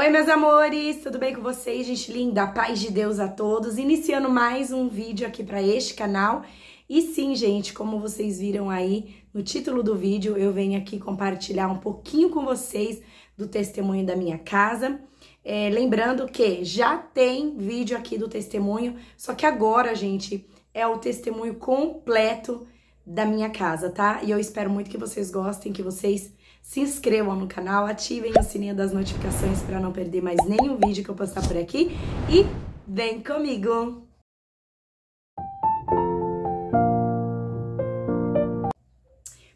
Oi, meus amores, tudo bem com vocês? Gente linda, paz de Deus a todos. Iniciando mais um vídeo aqui para este canal. E sim, gente, como vocês viram aí no título do vídeo, eu venho aqui compartilhar um pouquinho com vocês do testemunho da minha casa. É, lembrando que já tem vídeo aqui do testemunho, só que agora, gente, é o testemunho completo da minha casa, tá? E eu espero muito que vocês gostem, que vocês se inscrevam no canal, ativem o sininho das notificações para não perder mais nenhum vídeo que eu postar por aqui e vem comigo!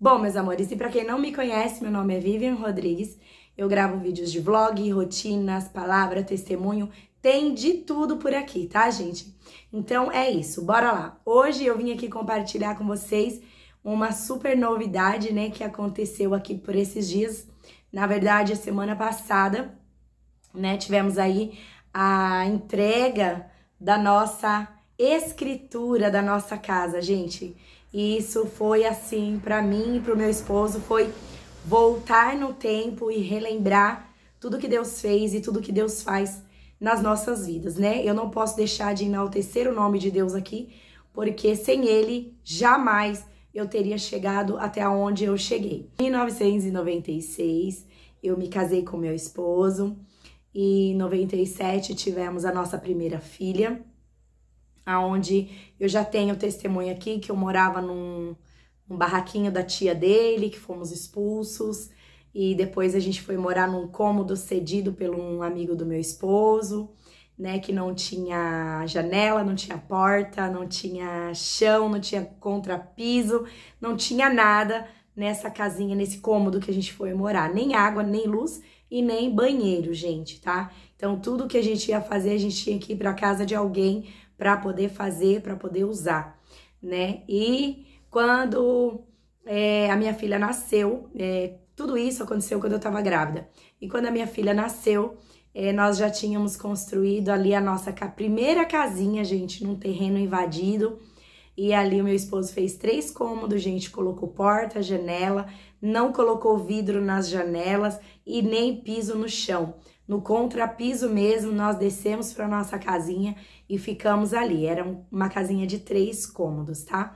Bom, meus amores, e para quem não me conhece, meu nome é Vivian Rodrigues. Eu gravo vídeos de vlog, rotinas, palavra, testemunho, tem de tudo por aqui, tá, gente? Então é isso, bora lá. Hoje eu vim aqui compartilhar com vocês uma super novidade, né, que aconteceu aqui por esses dias. Na verdade, a semana passada, né, tivemos aí a entrega da nossa escritura da nossa casa, gente. E isso foi assim para mim e para o meu esposo foi voltar no tempo e relembrar tudo que Deus fez e tudo que Deus faz nas nossas vidas, né? Eu não posso deixar de enaltecer o nome de Deus aqui, porque sem ele jamais eu teria chegado até onde eu cheguei. Em 1996, eu me casei com meu esposo e em 97 tivemos a nossa primeira filha, aonde eu já tenho testemunho aqui que eu morava num, num barraquinho da tia dele, que fomos expulsos e depois a gente foi morar num cômodo cedido pelo um amigo do meu esposo né, que não tinha janela, não tinha porta, não tinha chão, não tinha contrapiso, não tinha nada nessa casinha, nesse cômodo que a gente foi morar, nem água, nem luz e nem banheiro, gente, tá? Então tudo que a gente ia fazer, a gente tinha que ir para casa de alguém para poder fazer, para poder usar, né? E quando é, a minha filha nasceu, é, tudo isso aconteceu quando eu estava grávida. E quando a minha filha nasceu, é, nós já tínhamos construído ali a nossa primeira casinha, gente, num terreno invadido. E ali o meu esposo fez três cômodos, gente, colocou porta, janela, não colocou vidro nas janelas e nem piso no chão. No contrapiso mesmo, nós descemos para nossa casinha e ficamos ali. Era uma casinha de três cômodos, tá?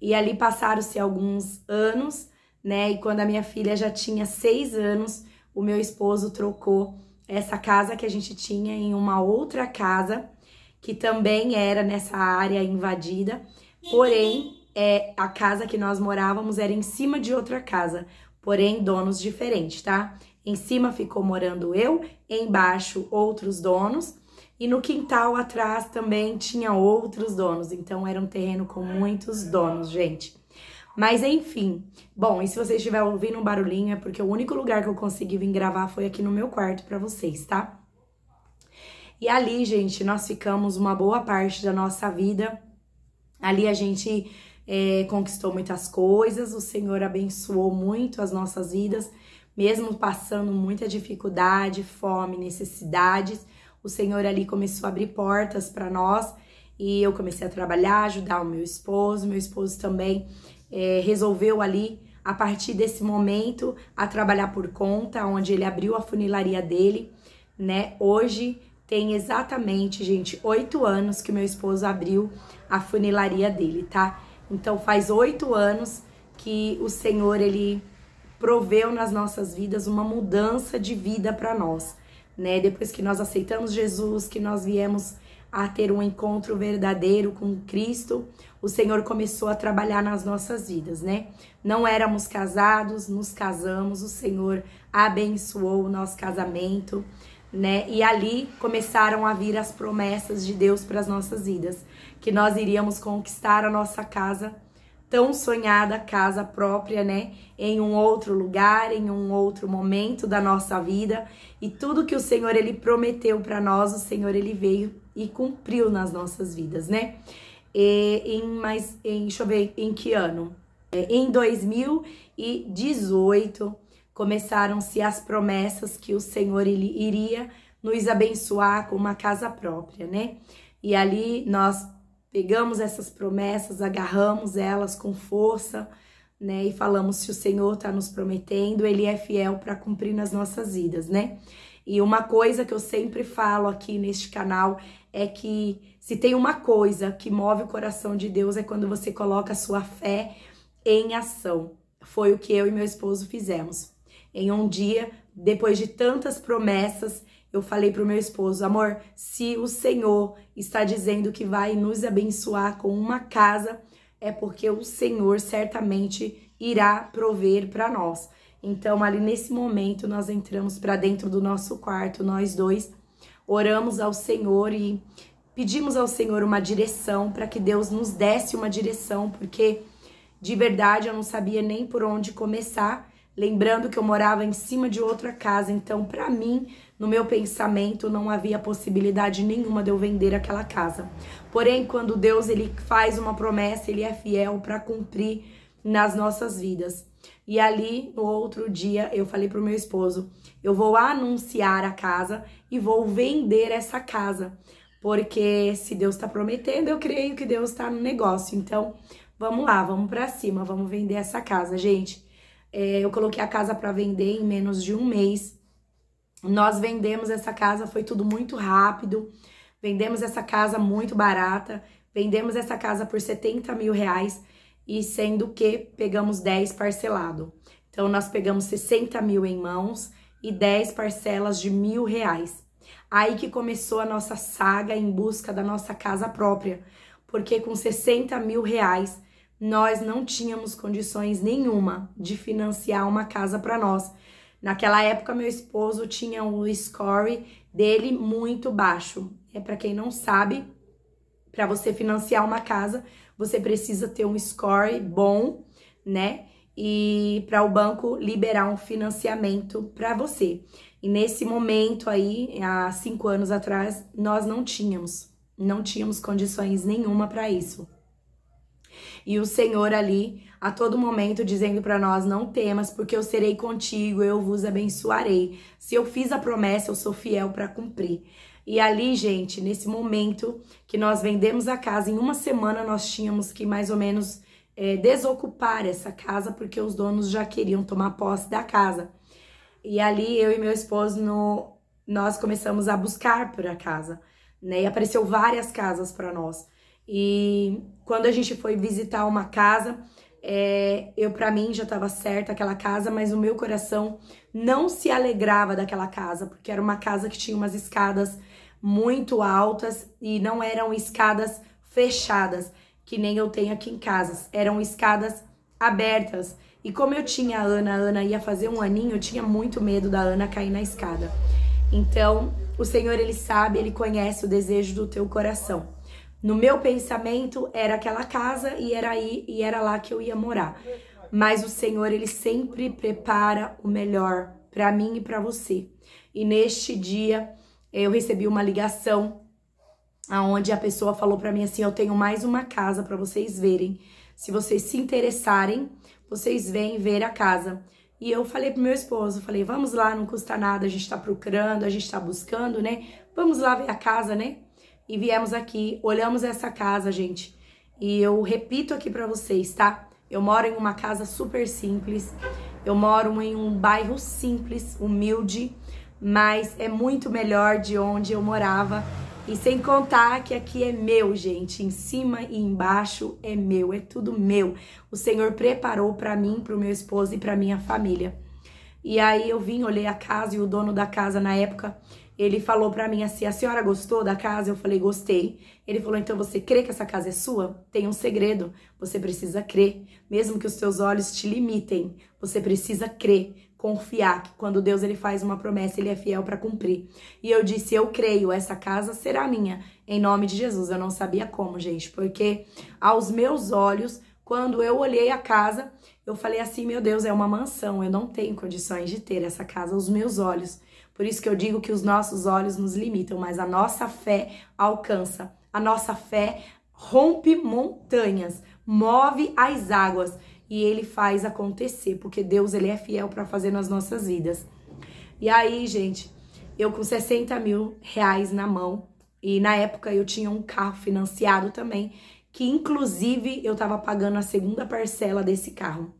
E ali passaram-se alguns anos, né? E quando a minha filha já tinha seis anos, o meu esposo trocou essa casa que a gente tinha em uma outra casa que também era nessa área invadida, porém é, a casa que nós morávamos era em cima de outra casa, porém donos diferentes, tá? Em cima ficou morando eu, embaixo outros donos e no quintal atrás também tinha outros donos, então era um terreno com muitos donos, gente. Mas enfim. Bom, e se vocês estiverem ouvindo um barulhinho, é porque o único lugar que eu consegui vir gravar foi aqui no meu quarto para vocês, tá? E ali, gente, nós ficamos uma boa parte da nossa vida. Ali a gente é, conquistou muitas coisas, o Senhor abençoou muito as nossas vidas, mesmo passando muita dificuldade, fome, necessidades. O Senhor ali começou a abrir portas para nós e eu comecei a trabalhar, ajudar o meu esposo. Meu esposo também é, resolveu ali, a partir desse momento, a trabalhar por conta, onde ele abriu a funilaria dele, né? Hoje tem exatamente, gente, oito anos que meu esposo abriu a funilaria dele, tá? Então faz oito anos que o Senhor ele proveu nas nossas vidas uma mudança de vida para nós, né? Depois que nós aceitamos Jesus, que nós viemos a ter um encontro verdadeiro com Cristo, o Senhor começou a trabalhar nas nossas vidas, né? Não éramos casados, nos casamos, o Senhor abençoou o nosso casamento, né? E ali começaram a vir as promessas de Deus para as nossas vidas, que nós iríamos conquistar a nossa casa, tão sonhada casa própria, né? Em um outro lugar, em um outro momento da nossa vida, e tudo que o Senhor ele prometeu para nós, o Senhor ele veio e cumpriu nas nossas vidas, né? E, é, em mais, em, deixa eu ver, em que ano? É, em 2018 começaram-se as promessas que o Senhor ele iria nos abençoar com uma casa própria, né? E ali nós pegamos essas promessas, agarramos elas com força, né? E falamos se o Senhor está nos prometendo, ele é fiel para cumprir nas nossas vidas, né? E uma coisa que eu sempre falo aqui neste canal é que se tem uma coisa que move o coração de Deus é quando você coloca a sua fé em ação. Foi o que eu e meu esposo fizemos. Em um dia, depois de tantas promessas, eu falei para o meu esposo: amor, se o Senhor está dizendo que vai nos abençoar com uma casa, é porque o Senhor certamente irá prover para nós. Então, ali nesse momento, nós entramos para dentro do nosso quarto, nós dois, oramos ao Senhor e pedimos ao Senhor uma direção, para que Deus nos desse uma direção, porque de verdade eu não sabia nem por onde começar. Lembrando que eu morava em cima de outra casa, então para mim, no meu pensamento, não havia possibilidade nenhuma de eu vender aquela casa. Porém, quando Deus ele faz uma promessa, ele é fiel para cumprir nas nossas vidas. E ali, no outro dia, eu falei pro meu esposo: eu vou anunciar a casa e vou vender essa casa. Porque se Deus está prometendo, eu creio que Deus está no negócio. Então, vamos lá, vamos para cima, vamos vender essa casa, gente. É, eu coloquei a casa para vender em menos de um mês. Nós vendemos essa casa, foi tudo muito rápido. Vendemos essa casa muito barata. Vendemos essa casa por 70 mil reais e sendo que pegamos 10 parcelado. Então, nós pegamos 60 mil em mãos e 10 parcelas de mil reais. Aí que começou a nossa saga em busca da nossa casa própria, porque com 60 mil reais nós não tínhamos condições nenhuma de financiar uma casa para nós. Naquela época, meu esposo tinha um score dele muito baixo. É para quem não sabe, para você financiar uma casa, você precisa ter um score bom, né? E para o banco liberar um financiamento para você. E nesse momento aí, há cinco anos atrás, nós não tínhamos, não tínhamos condições nenhuma para isso. E o Senhor ali, a todo momento, dizendo para nós: Não temas, porque eu serei contigo, eu vos abençoarei. Se eu fiz a promessa, eu sou fiel para cumprir. E ali, gente, nesse momento que nós vendemos a casa, em uma semana nós tínhamos que mais ou menos é, desocupar essa casa, porque os donos já queriam tomar posse da casa. E ali eu e meu esposo, no, nós começamos a buscar por a casa, né? E apareceu várias casas para nós. E quando a gente foi visitar uma casa, é, eu para mim já estava certa aquela casa, mas o meu coração não se alegrava daquela casa, porque era uma casa que tinha umas escadas muito altas e não eram escadas fechadas, que nem eu tenho aqui em casa, eram escadas abertas. E como eu tinha a Ana, a Ana ia fazer um aninho, eu tinha muito medo da Ana cair na escada. Então, o Senhor ele sabe, ele conhece o desejo do teu coração. No meu pensamento era aquela casa e era aí e era lá que eu ia morar. Mas o Senhor ele sempre prepara o melhor para mim e para você. E neste dia eu recebi uma ligação aonde a pessoa falou para mim assim: "Eu tenho mais uma casa para vocês verem. Se vocês se interessarem, vocês vêm ver a casa". E eu falei pro meu esposo, falei: "Vamos lá, não custa nada, a gente tá procurando, a gente tá buscando, né? Vamos lá ver a casa, né?" e viemos aqui, olhamos essa casa, gente. E eu repito aqui para vocês, tá? Eu moro em uma casa super simples. Eu moro em um bairro simples, humilde, mas é muito melhor de onde eu morava. E sem contar que aqui é meu, gente, em cima e embaixo é meu, é tudo meu. O Senhor preparou para mim, para o meu esposo e para minha família. E aí eu vim, olhei a casa e o dono da casa na época, ele falou para mim assim: a senhora gostou da casa? Eu falei: gostei. Ele falou: então você crê que essa casa é sua? Tem um segredo. Você precisa crer. Mesmo que os seus olhos te limitem, você precisa crer. Confiar que quando Deus ele faz uma promessa, ele é fiel para cumprir. E eu disse: Eu creio, essa casa será minha, em nome de Jesus. Eu não sabia como, gente, porque aos meus olhos, quando eu olhei a casa, eu falei assim: Meu Deus, é uma mansão, eu não tenho condições de ter essa casa aos meus olhos. Por isso que eu digo que os nossos olhos nos limitam, mas a nossa fé alcança. A nossa fé rompe montanhas, move as águas e ele faz acontecer, porque Deus ele é fiel para fazer nas nossas vidas. E aí, gente, eu com 60 mil reais na mão, e na época eu tinha um carro financiado também, que inclusive eu estava pagando a segunda parcela desse carro.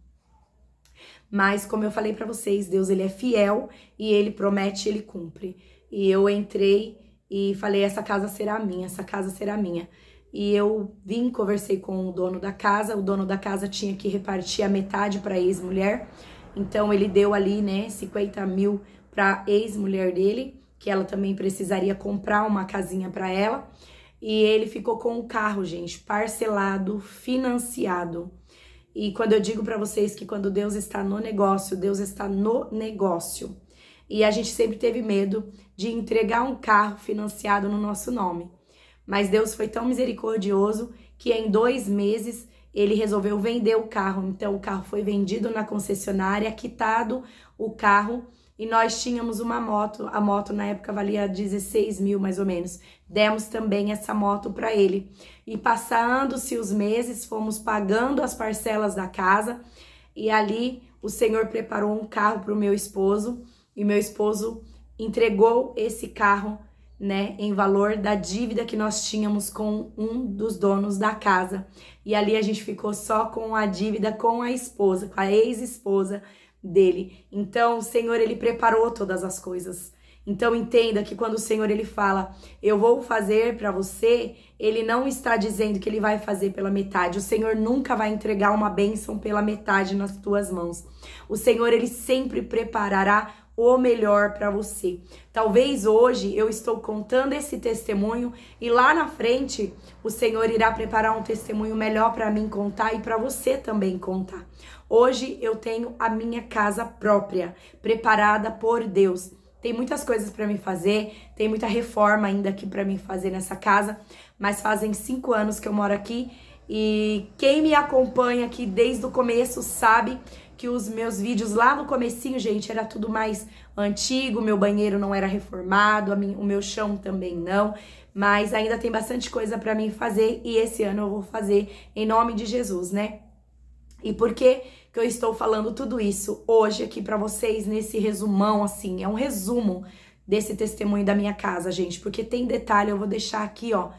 Mas como eu falei para vocês, Deus ele é fiel e ele promete, ele cumpre. E eu entrei e falei essa casa será minha, essa casa será minha. E eu vim, conversei com o dono da casa, o dono da casa tinha que repartir a metade para ex-mulher. Então ele deu ali, né, 50 mil para ex-mulher dele, que ela também precisaria comprar uma casinha para ela. E ele ficou com o carro, gente, parcelado, financiado. E quando eu digo para vocês que quando Deus está no negócio, Deus está no negócio. E a gente sempre teve medo de entregar um carro financiado no nosso nome. Mas Deus foi tão misericordioso que em dois meses ele resolveu vender o carro. Então o carro foi vendido na concessionária, quitado o carro e nós tínhamos uma moto, a moto na época valia 16 mil mais ou menos. Demos também essa moto para ele. E passando-se os meses, fomos pagando as parcelas da casa e ali o Senhor preparou um carro para o meu esposo e meu esposo entregou esse carro, né, em valor da dívida que nós tínhamos com um dos donos da casa. E ali a gente ficou só com a dívida com a esposa, com a ex-esposa dele. Então, o Senhor, ele preparou todas as coisas. Então entenda que quando o Senhor ele fala, eu vou fazer para você, ele não está dizendo que ele vai fazer pela metade. O Senhor nunca vai entregar uma bênção pela metade nas tuas mãos. O Senhor ele sempre preparará o melhor para você. Talvez hoje eu estou contando esse testemunho e lá na frente o Senhor irá preparar um testemunho melhor para mim contar e para você também contar. Hoje eu tenho a minha casa própria, preparada por Deus. Tem muitas coisas para me fazer, tem muita reforma ainda aqui para mim fazer nessa casa, mas fazem cinco anos que eu moro aqui e quem me acompanha aqui desde o começo sabe que os meus vídeos lá no comecinho, gente, era tudo mais antigo, meu banheiro não era reformado, o meu chão também não, mas ainda tem bastante coisa para mim fazer e esse ano eu vou fazer em nome de Jesus, né? E por que que eu estou falando tudo isso hoje aqui para vocês nesse resumão assim, é um resumo desse testemunho da minha casa, gente, porque tem detalhe, eu vou deixar aqui, ó,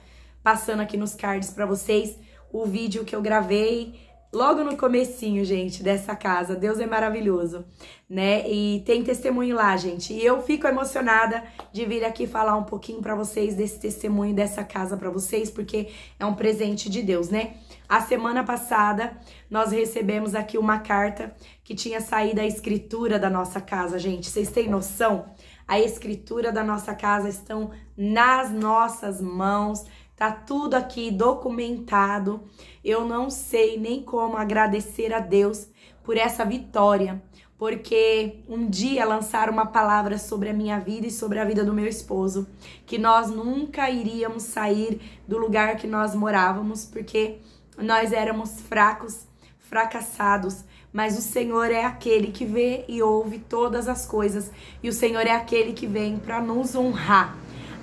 passando aqui nos cards para vocês o vídeo que eu gravei logo no comecinho, gente, dessa casa. Deus é maravilhoso, né? E tem testemunho lá, gente. E eu fico emocionada de vir aqui falar um pouquinho para vocês desse testemunho dessa casa para vocês, porque é um presente de Deus, né? A semana passada nós recebemos aqui uma carta que tinha saído a escritura da nossa casa, gente. Vocês têm noção? A escritura da nossa casa estão nas nossas mãos Tá tudo aqui documentado. Eu não sei nem como agradecer a Deus por essa vitória, porque um dia lançaram uma palavra sobre a minha vida e sobre a vida do meu esposo, que nós nunca iríamos sair do lugar que nós morávamos, porque nós éramos fracos, fracassados, mas o Senhor é aquele que vê e ouve todas as coisas, e o Senhor é aquele que vem para nos honrar.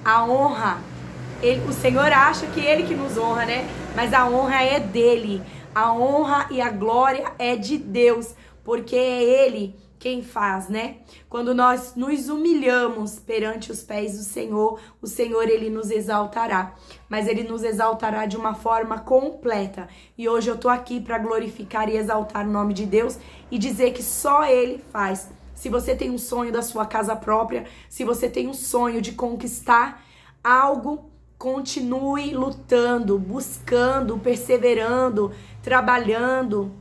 A honra ele, o Senhor acha que Ele que nos honra, né? Mas a honra é dele. A honra e a glória é de Deus, porque é Ele quem faz, né? Quando nós nos humilhamos perante os pés do Senhor, o Senhor ele nos exaltará, mas ele nos exaltará de uma forma completa. E hoje eu tô aqui para glorificar e exaltar o nome de Deus e dizer que só ele faz. Se você tem um sonho da sua casa própria, se você tem um sonho de conquistar algo continue lutando, buscando, perseverando, trabalhando,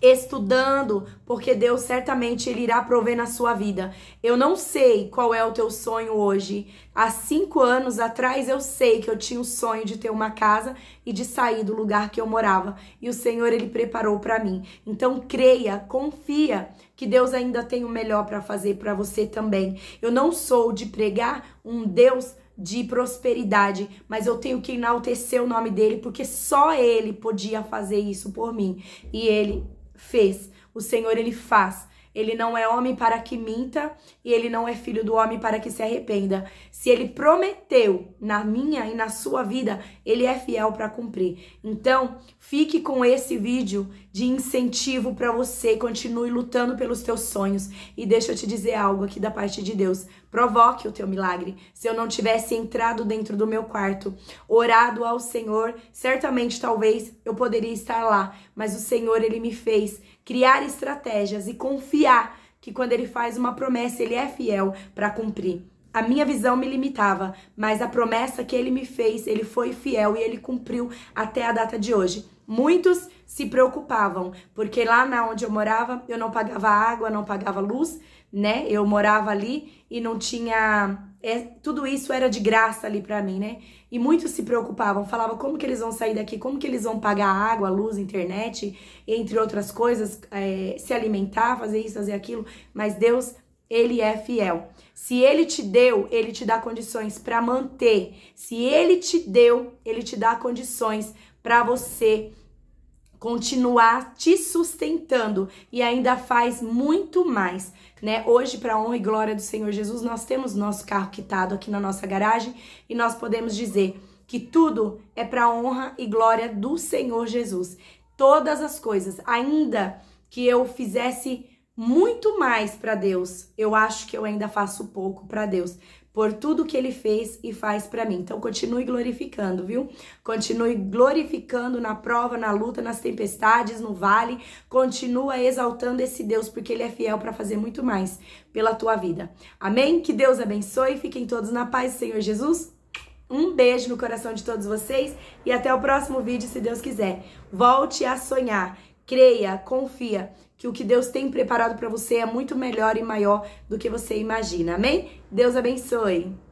estudando, porque Deus certamente ele irá prover na sua vida. Eu não sei qual é o teu sonho hoje. Há cinco anos atrás eu sei que eu tinha o sonho de ter uma casa e de sair do lugar que eu morava. E o Senhor ele preparou para mim. Então creia, confia que Deus ainda tem o melhor para fazer para você também. Eu não sou de pregar um Deus de prosperidade, mas eu tenho que enaltecer o nome dele, porque só ele podia fazer isso por mim. E ele fez. O Senhor, ele faz ele não é homem para que minta e ele não é filho do homem para que se arrependa. Se ele prometeu na minha e na sua vida, ele é fiel para cumprir. Então, fique com esse vídeo de incentivo para você, continue lutando pelos teus sonhos e deixa eu te dizer algo aqui da parte de Deus. Provoque o teu milagre. Se eu não tivesse entrado dentro do meu quarto, orado ao Senhor, certamente talvez eu poderia estar lá, mas o Senhor, ele me fez criar estratégias e confiar que quando ele faz uma promessa, ele é fiel para cumprir. A minha visão me limitava, mas a promessa que ele me fez, ele foi fiel e ele cumpriu até a data de hoje. Muitos se preocupavam, porque lá na onde eu morava, eu não pagava água, não pagava luz, né? Eu morava ali e não tinha é, tudo isso era de graça ali para mim, né? E muitos se preocupavam, falavam como que eles vão sair daqui, como que eles vão pagar água, luz, internet, entre outras coisas, é, se alimentar, fazer isso, fazer aquilo. Mas Deus, Ele é fiel. Se Ele te deu, Ele te dá condições para manter. Se Ele te deu, Ele te dá condições para você continuar te sustentando e ainda faz muito mais, né? Hoje, para honra e glória do Senhor Jesus, nós temos nosso carro quitado aqui na nossa garagem e nós podemos dizer que tudo é para honra e glória do Senhor Jesus. Todas as coisas, ainda que eu fizesse muito mais para Deus, eu acho que eu ainda faço pouco para Deus, por tudo que ele fez e faz para mim. Então continue glorificando, viu? Continue glorificando na prova, na luta, nas tempestades, no vale. Continua exaltando esse Deus porque ele é fiel para fazer muito mais pela tua vida. Amém? Que Deus abençoe. Fiquem todos na paz, Senhor Jesus. Um beijo no coração de todos vocês e até o próximo vídeo, se Deus quiser. Volte a sonhar, creia, confia que o que Deus tem preparado para você é muito melhor e maior do que você imagina. Amém? Deus abençoe.